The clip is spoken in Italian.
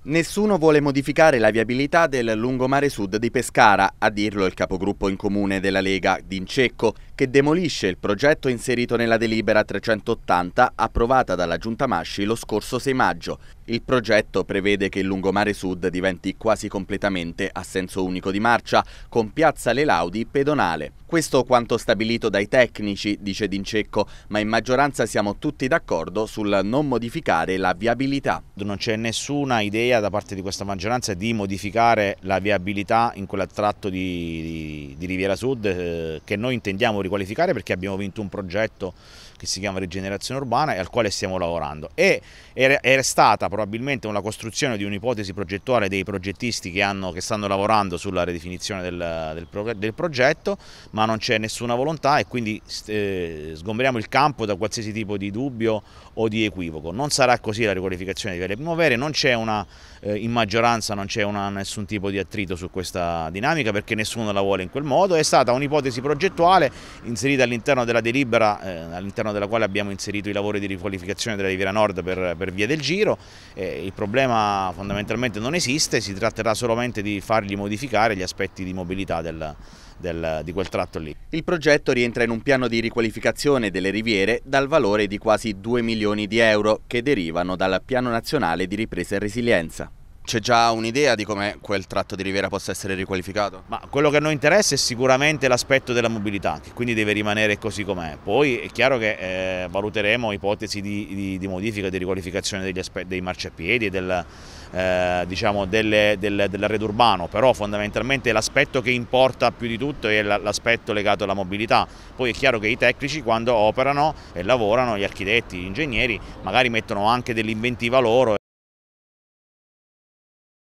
Nessuno vuole modificare la viabilità del lungomare sud di Pescara, a dirlo il capogruppo in comune della Lega, D'Incecco, che demolisce il progetto inserito nella delibera 380 approvata dalla Giunta Masci lo scorso 6 maggio. Il progetto prevede che il lungomare sud diventi quasi completamente a senso unico di marcia, con piazza Le Laudi pedonale. Questo quanto stabilito dai tecnici, dice D'Incecco, ma in maggioranza siamo tutti d'accordo sul non modificare la viabilità. Non c'è nessuna idea idea da parte di questa maggioranza di modificare la viabilità in quel tratto di, di, di Riviera Sud eh, che noi intendiamo riqualificare perché abbiamo vinto un progetto che si chiama Rigenerazione Urbana e al quale stiamo lavorando. E era, stata probabilmente una costruzione di un'ipotesi progettuale dei progettisti che, hanno, che, stanno lavorando sulla ridefinizione del, del, del progetto, ma non c'è nessuna volontà e quindi eh, sgombriamo il campo da qualsiasi tipo di dubbio o di equivoco. Non sarà così la riqualificazione di Viale Primavere, non c'è una eh, in maggioranza non c'è nessun tipo di attrito su questa dinamica perché nessuno la vuole in quel modo, è stata un'ipotesi progettuale inserita all'interno della delibera eh, all'interno della quale abbiamo inserito i lavori di riqualificazione della Riviera Nord per, per via del giro, eh, il problema fondamentalmente non esiste, si tratterà solamente di fargli modificare gli aspetti di mobilità del, del, di quel tratto lì. Il progetto rientra in un piano di riqualificazione delle riviere dal valore di quasi 2 milioni di euro che derivano dal Piano Nazionale di Ripresa e Resilienza partenza. C'è già un'idea di come quel tratto di riviera possa essere riqualificato? Ma quello che a noi interessa è sicuramente l'aspetto della mobilità, che quindi deve rimanere così com'è. Poi è chiaro che eh, valuteremo ipotesi di, di, di, modifica, di riqualificazione dei marciapiedi, del, eh, diciamo del, dell'arredo urbano, però fondamentalmente l'aspetto che importa più di tutto è l'aspetto legato alla mobilità. Poi è chiaro che i tecnici quando operano e lavorano, gli architetti, gli ingegneri, magari mettono anche dell'inventiva loro